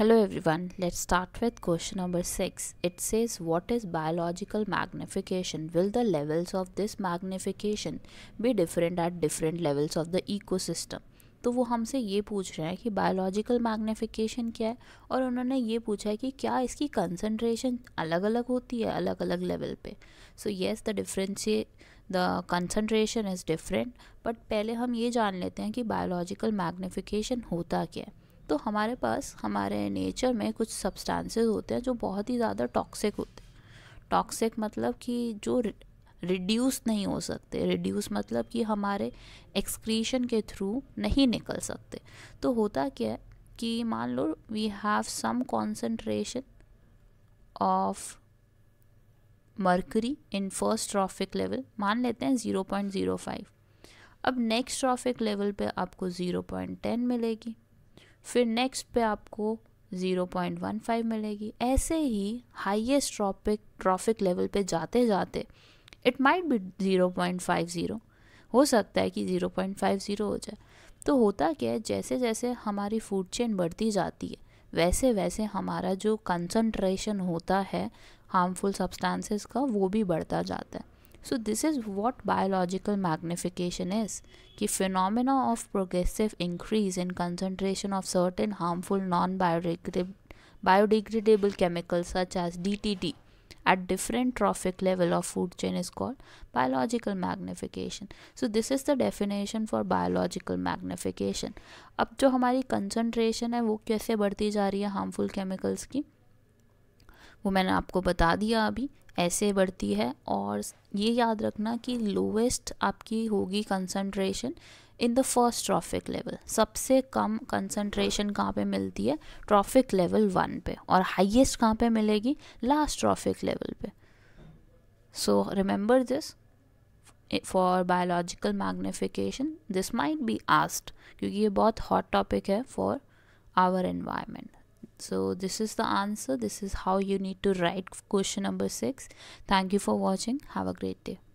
Hello everyone, let's start with question number 6. It says what is biological magnification? Will the levels of this magnification be different at different levels of the ecosystem? तो वो हमसे ये पूछ रहे हैं कि biological magnification क्या है और उन्होंने ये पूछा है कि क्या इसकी कंसनट्रेशन अलग अलग होती है अलग अलग लेवल पे so yes the differentia the concentration is different but पहले हम ये जान लेते हैं कि बायोलॉजिकल मैग्निफिकेशन होता क्या है तो हमारे पास हमारे नेचर में कुछ सब्सटेंसेस होते हैं जो बहुत ही ज़्यादा टॉक्सिक होते हैं टॉक्सिक मतलब कि जो रिड्यूस नहीं हो सकते रिड्यूस मतलब कि हमारे एक्सक्रीशन के थ्रू नहीं निकल सकते तो होता क्या है कि मान लो we have some concentration of mercury in first trophic level मान लेते हैं ज़ीरो पॉइंट ज़ीरो फाइव अब नेक्स्ट ट्रॉफिक लेवल पे आपको ज़ीरो पॉइंट टेन मिलेगी फिर नेक्स्ट पे आपको 0.15 मिलेगी ऐसे ही हाईएस्ट ट्रॉपिक ट्रॉफिक लेवल पे जाते जाते इट माइट बी 0.50 हो सकता है कि 0.50 हो जाए तो होता क्या है जैसे जैसे हमारी फूड चेन बढ़ती जाती है वैसे वैसे हमारा जो कंसनट्रेशन होता है हार्मफुल सब्सटेंसेस का वो भी बढ़ता जाता है so this is what biological magnification is कि phenomena of progressive increase in concentration of certain harmful non biodegra biodegradable chemical such as D T T at different trophic level of food chain is called biological magnification so this is the definition for biological magnification अब जो हमारी concentration है वो कैसे बढ़ती जा रही है हार्मफुल केमिकल्स की वो मैंने आपको बता दिया अभी ऐसे बढ़ती है और ये याद रखना कि लोवेस्ट आपकी होगी concentration in the first trophic level सबसे कम कंसनट्रेशन कहाँ पे मिलती है ट्रॉफिक लेवल वन पे और हाईएस्ट कहाँ पे मिलेगी लास्ट ट्रॉफिक लेवल पे so remember this for biological magnification this might be asked क्योंकि ये बहुत हॉट टॉपिक है for our environment so this is the answer this is how you need to write question number 6 thank you for watching have a great day